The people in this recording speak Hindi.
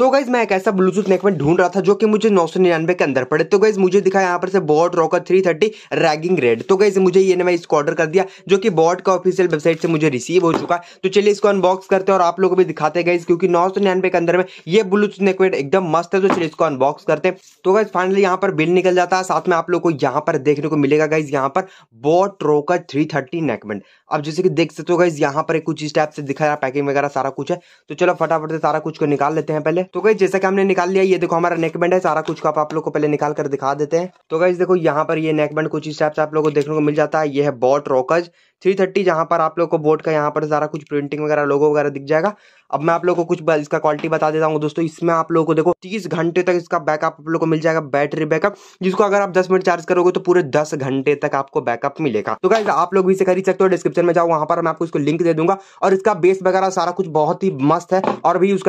तो गाइज मैं एक ऐसा ब्लूटूथ नेक ढूंढ रहा था जो कि मुझे नौ सौ निन्यानवे के अंदर पड़े तो गाइज मुझे दिखा यहाँ पर से Boat Rocker three thirty raging red तो गाइज मुझे ये मैं इसको ऑर्डर कर दिया जो कि बॉट का ऑफिशियल वेबसाइट से मुझे रिसीव हो चुका तो चलिए इसको अनबॉक्स करते हैं और आप लोग भी दिखाते गाइज क्योंकि नौ सौ निन्यानवे के अंदर में ये ब्लूटूथ नेक एकदम मस्त है तो चलिए इसको अनबॉक्स करते हैं तो गाइज फाइनली यहाँ पर बिल निकल जाता है साथ में आप लोग को यहाँ पर देखने को मिलेगा गाइज यहाँ पर Boat Rocker three thirty neckband अब जैसे कि देख सकते हो गाइज यहाँ पर कुछ इस टाइप से दिखा पैकिंग वगैरह सारा कुछ है तो चलो फटाफट से सारा कुछ को निकाल लेते हैं पहले तो गई जैसा कि हमने निकाल लिया ये देखो हमारा नेक बैंड है सारा कुछ को आप लोग को पहले निकाल कर दिखा देते हैं तो गई देखो यहाँ पर ये नेक बैंड कुछ इस टाइप से आप लोग को देखने को मिल जाता है ये है बोट रोकज थ्री थर्टी जहाँ पर आप लोग को बोट का यहाँ पर सारा कुछ प्रिंटिंग वगैरह लोगो वगैरह दिख जाएगा अब मैं आप लोग को कुछ इसका क्वालिटी बता देता हूँ दोस्तों इसमें आप लोग को देखो तीस घंटे तक इसका बैकअप आप लोग को मिल जाएगा बैटरी बैकअप जिसको अगर आप दस मिनट चार्ज करोगे तो पूरे दस घंटे तक आपको बैकअप मिलेगा तो क्या आप लोग भी इसे खरीद सकते हो डिस्क्रिप्शन में जाओ वहाँ पर मैं आपको इसको लिंक दे दूंगा और इसका बेस वगैरह सारा कुछ बहुत ही मस्त है और भी उसका